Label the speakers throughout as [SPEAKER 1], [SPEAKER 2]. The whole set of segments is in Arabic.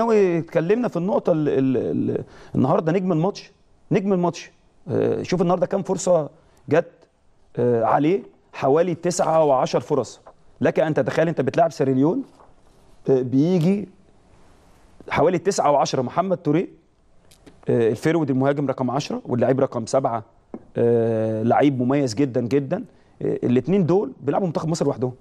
[SPEAKER 1] الشناوي اتكلمنا في النقطه الـ الـ الـ النهارده نجم الماتش نجم الماتش آه، شوف النهارده كام فرصه جت آه، عليه حوالي 9 و10 فرص لك ان تتخيل انت بتلعب سيريليون آه، بيجي حوالي 9 و10 محمد توري الفيرود المهاجم رقم 10 واللعيب رقم 7 لعيب مميز جدا جدا الاثنين دول بيلعبوا منتخب مصر لوحدهم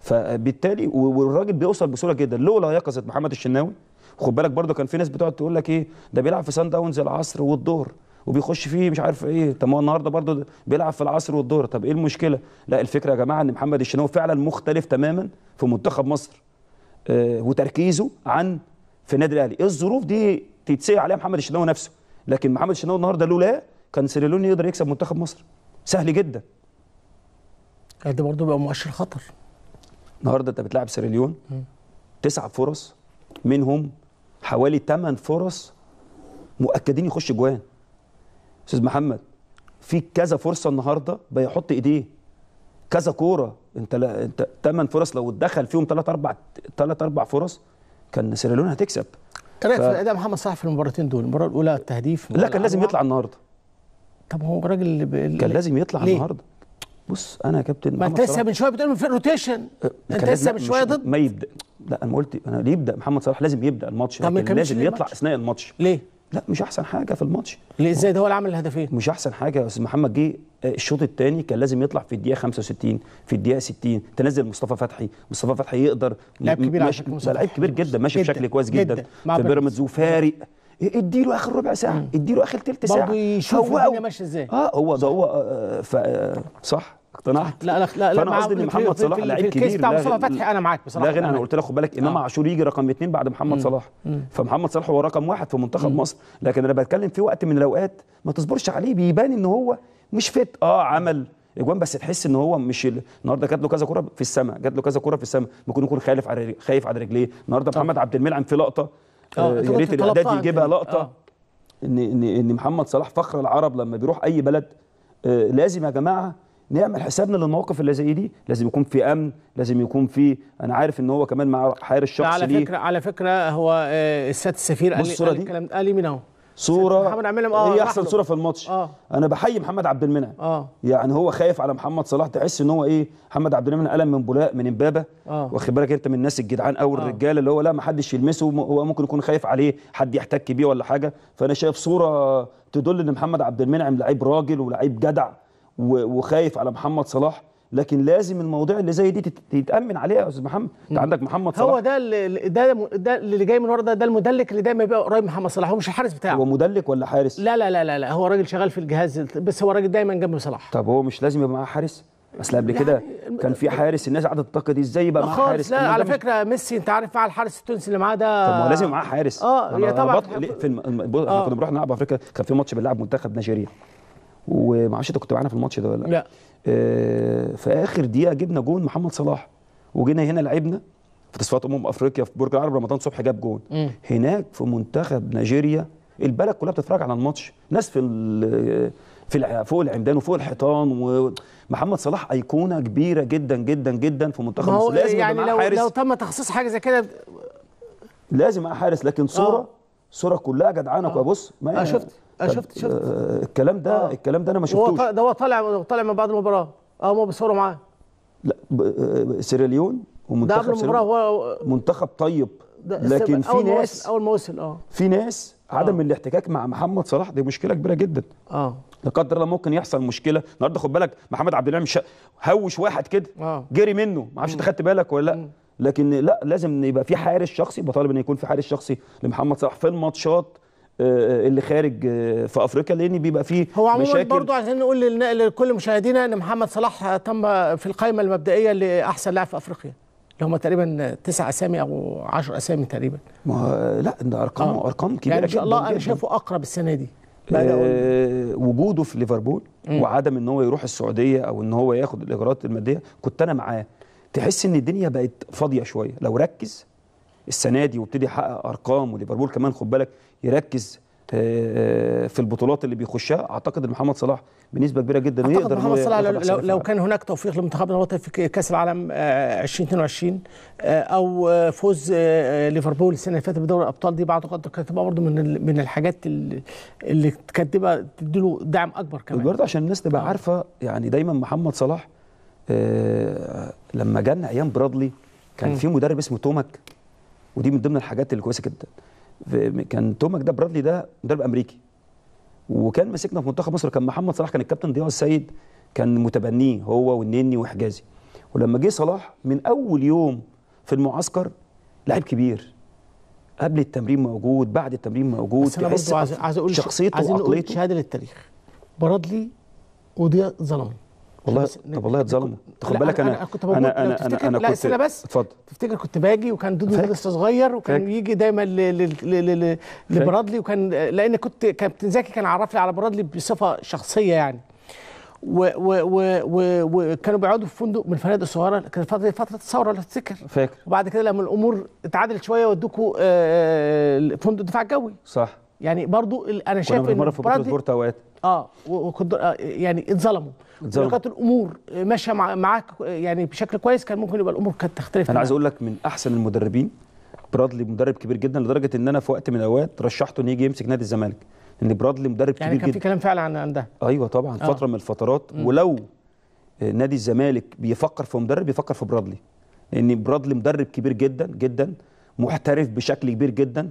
[SPEAKER 1] فبالتالي والراجل بيوصل بسهوله جدا لولا يقظه محمد الشناوي خد بالك برضه كان في ناس بتقعد تقول لك ايه ده بيلعب في سان داونز العصر والظهر وبيخش فيه مش عارف ايه طب ما هو النهارده برضه بيلعب في العصر والظهر طب ايه المشكله لا الفكره يا جماعه ان محمد الشناوي فعلا مختلف تماما في منتخب مصر آه وتركيزه عن في النادي الاهلي الظروف دي تتسقي عليها محمد الشناوي نفسه لكن محمد الشناوي النهارده لولا كان سيريلوني يقدر يكسب منتخب مصر سهل جدا
[SPEAKER 2] آه، ده برضه بقى مؤشر
[SPEAKER 1] خطر النهارده انت بتلاعب سيريليون تسع فرص منهم حوالي 8 فرص مؤكدين يخش جوان استاذ محمد في كذا فرصه النهارده بيحط ايديه كذا كوره انت لا انت 8 فرص لو اتدخل فيهم 3 4 3 4 فرص كان سيراليون هتكسب
[SPEAKER 2] رايك ف... في اداء محمد صلاح في المباراتين دول المباراه الاولى التهديف لا كان لازم يطلع النهارده طب هو الراجل ب... كان لازم يطلع النهارده
[SPEAKER 1] بص انا يا كابتن ما انت لسه
[SPEAKER 2] من شويه بتقول في الروتيشن
[SPEAKER 1] انت لسه من شويه ضد ما يبدا لا انا قلت انا ليه يبدا محمد صلاح لازم يبدا الماتش طب لكن لازم يطلع اثناء الماتش ليه؟ لا مش احسن حاجه في الماتش ليه ازاي ده هو اللي عمل الهدفين مش احسن حاجه يا استاذ محمد جه آه، الشوط الثاني كان لازم يطلع في الدقيقه 65 في الدقيقه 60 تنزل مصطفى فتحي مصطفى فتحي يقدر لاعب كبير مصطفى لعيب كبير جدا ماشي بشكل كويس جدا, جداً. في بيراميدز وفارق ادي له اخر ربع ساعه ادي له اخر ثلث ساعه برضه يشوف الدنيا ماشيه ازاي اه هو ده هو آه ف صح اقتنعت لا لا لا لا فانا قصدي ان محمد صلاح لعيب كبير الكيس بتاع مصطفى فتحي انا معاك بصراحه لا غير انا يعني. قلت لك خد بالك امام آه. عاشور يجي رقم اثنين بعد محمد صلاح فمحمد صلاح هو رقم واحد في منتخب مم. مصر لكن انا بتكلم في وقت من الاوقات ما تصبرش عليه بيبان ان هو مش فت اه عمل اجوان بس تحس ان هو مش النهارده جات له كذا كره في السماء جات له كذا كره في السماء ممكن يكون خايف على خايف على رجليه النهارده محمد عبد المنعم في لقطه آه, آه، يا ريت الاعداد يجيبها لقطه آه. ان ان ان محمد صلاح فخر العرب لما بيروح اي بلد آه، لازم يا جماعه نعمل حسابنا للمواقف اللي زي دي لازم يكون في امن لازم يكون في انا عارف ان هو كمان مع حارس شخصي على فكره
[SPEAKER 2] ليه. على فكره هو آه، السيد السفير قال, لي الكلام قال لي مين اهو
[SPEAKER 1] صوره محمد
[SPEAKER 2] عبد المنعم آه، هي احسن صوره في الماتش آه.
[SPEAKER 1] انا بحيي محمد عبد المنعم آه. يعني هو خايف على محمد صلاح تحس ان هو ايه محمد عبد المنعم قلم من بولاق من امبابه آه. واخد بالك انت من الناس الجدعان او آه. الرجاله اللي هو لا ما حدش يلمسه هو ممكن يكون خايف عليه حد يحتك بيه ولا حاجه فانا شايف صوره تدل ان محمد عبد المنعم لعيب راجل ولعيب جدع وخايف على محمد صلاح لكن لازم المواضيع اللي زي دي تتامن عليها يا استاذ محمد انت عندك محمد
[SPEAKER 2] صلاح هو ده اللي ده, ده اللي جاي من ورا ده ده المدلك اللي دايما بيبقى قريب محمد صلاح هو مش الحارس بتاعه هو مدلك ولا حارس لا لا لا لا, هو راجل شغال في الجهاز بس هو راجل دايما جنب صلاح طب هو مش لازم يبقى معاه حارس اصل قبل كده يعني كان في حارس
[SPEAKER 1] الناس قعدت تنتقد ازاي يبقى معاه حارس لا على
[SPEAKER 2] فكره ميسي انت عارف مع الحارس التونسي اللي معاه ده طب ما هو لازم معاه
[SPEAKER 1] حارس اه يا طبعا في الم... احنا آه. كنا بنروح نلعب افريقيا كان في ماتش بنلعب منتخب نيجيريا ومعرفش انت كنت معانا في الماتش ده ولا لا لا آه، في اخر دقيقه جبنا جون محمد صلاح وجينا هنا لعبنا في تصفيات امم افريقيا في برج العرب رمضان صبحي جاب جون مم. هناك في منتخب نيجيريا البلد كلها بتتفرج على الماتش ناس في في فوق العمدان وفوق الحيطان ومحمد صلاح ايقونه كبيره جدا جدا جدا في منتخب مصر لازم يعني لو حارس لو
[SPEAKER 2] تم تخصيص حاجه زي كده
[SPEAKER 1] لازم مع حارس لكن صوره أوه. صوره كلها جدعانه آه. بص ما آه شفت أه شفت شفت آه، الكلام ده آه. الكلام ده انا ما شفتوش هو
[SPEAKER 2] ده هو طالع طالع من بعد المباراه اه هم بيصوروا معاه
[SPEAKER 1] لا آه، سيراليون ومنتخب ده المباراه هو منتخب طيب
[SPEAKER 2] لكن في أول ناس اول ما وصل اه
[SPEAKER 1] في ناس عدم آه. الاحتكاك مع محمد صلاح دي مشكله كبيره جدا اه لا قدر الله ممكن يحصل مشكله النهارده خد بالك محمد عبد المنعم هوش واحد كده آه. جري منه ما اعرفش انت خدت بالك ولا لا لكن لا لازم يبقى في حارس شخصي بطالب ان يكون في حارس شخصي لمحمد صلاح في الماتشات آه، اللي خارج آه، في افريقيا لان بيبقى فيه هو عموما برضه
[SPEAKER 2] عايزين نقول لكل مشاهدينا ان محمد صلاح تم في القائمه المبدئيه لاحسن لاعب في افريقيا اللي هم تقريبا تسع اسامي او 10 اسامي تقريبا ما آه، لا ده ارقام آه. ارقام كبيره يعني ان شاء الله انا شايفه اقرب السنه دي أه وجوده
[SPEAKER 1] في ليفربول وعدم ان هو يروح السعوديه او ان هو ياخد الاجراءات الماديه كنت انا معاه تحس ان الدنيا بقت فاضيه شويه لو ركز السنه دي وابتدي يحقق ارقام وليفربول كمان خد بالك يركز آه، آه، في البطولات اللي بيخشها اعتقد ان محمد صلاح بنسبه كبيره جدا أعتقد يقدر محمد صلاح لو, لو, لو
[SPEAKER 2] كان هناك توفيق لمنتخبنا الوطني في كاس العالم 2022 آه، او فوز ليفربول السنه اللي فاتت بدوري الابطال دي بعتقد كانت تبقى برضه من من الحاجات اللي كانت تبقى له دعم اكبر كمان برضه عشان الناس تبقى عارفه يعني دايما محمد صلاح
[SPEAKER 1] لما جانا ايام برادلي كان في مدرب اسمه تومك ودي من ضمن الحاجات الكويسه جدا كان توماك ده برادلي ده مدرب امريكي وكان ماسكنا في منتخب مصر كان محمد صلاح كان الكابتن ضياء السيد كان متبنيه هو والنني وحجازي ولما جه صلاح من اول يوم في المعسكر لعيب كبير قبل التمرين موجود بعد التمرين موجود بس انا برضه عايز اقول شخصيته عايزين نقول شهاده
[SPEAKER 2] للتاريخ برادلي وضياء ظلمني
[SPEAKER 1] والله طب والله انت خد بالك انا انا كنت انا انا, أنا, أنا كنت لا بس اتفضل
[SPEAKER 2] تفتكر كنت باجي وكان دودو لسه صغير وكان فاك. يجي دايما لبرادلي وكان لان كنت كابتن زكي كان عرف لي على برادلي بصفه شخصيه يعني وكانوا بيقعدوا في فندق من الفنادق الصغيره كانت فتره فتره الثوره لو تفتكر فاكر وبعد كده لما الامور اتعادلت شويه ودوكوا آه، آه، فندق الدفاع الجوي صح يعني برضو انا شايف ان برادلي اوقات اه وكنت آه يعني اتظلموا وكانت الامور ماشيه معاك يعني بشكل كويس كان ممكن يبقى الامور كانت تختلف انا عايز
[SPEAKER 1] اقول لك من احسن المدربين برادلي مدرب كبير جدا لدرجه ان انا في وقت من الاوقات رشحته ان يجي يمسك نادي الزمالك ان برادلي مدرب يعني كبير جدا يعني كان في
[SPEAKER 2] كلام فعلا عن عن ده
[SPEAKER 1] ايوه طبعا آه. فتره من الفترات م. ولو نادي الزمالك بيفكر في مدرب بيفكر في برادلي لان برادلي مدرب كبير جدا جدا محترف بشكل كبير جدا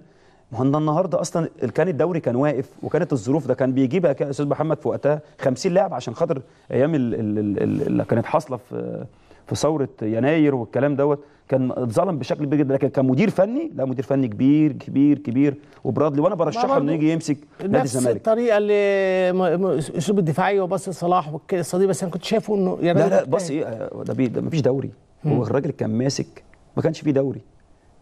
[SPEAKER 1] ما هو النهارده اصلا كان الدوري كان واقف وكانت الظروف ده كان بيجيبها يا استاذ محمد في وقتها 50 لاعب عشان خاطر ايام اللي كانت حاصله في في ثوره يناير والكلام دوت كان اتظلم بشكل كبير جدا لكن كمدير فني لا مدير فني كبير كبير كبير وبرادلي وانا برشحه انه يجي يمسك نادي الزمالك نفس
[SPEAKER 2] الطريقه اللي اسلوب الدفاعي وباص صلاح والقصه بس انا كنت شايفه انه يا لا لا بص
[SPEAKER 1] ايه ده مفيش دوري هو الراجل كان ماسك ما كانش فيه دوري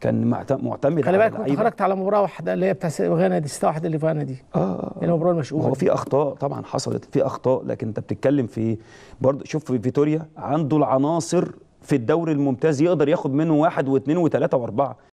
[SPEAKER 1] كان معتمد خلي بالك كنت خرجت
[SPEAKER 2] على مباراه واحده اللي هي بتاع غانا دي 6 اللي في غانا دي
[SPEAKER 1] اه المباراه المشؤومه هو في اخطاء طبعا حصلت في اخطاء لكن انت بتتكلم في برضه شوف في فيتوريا عنده العناصر في الدوري الممتاز يقدر ياخد منه واحد واثنين وثلاثه واربعه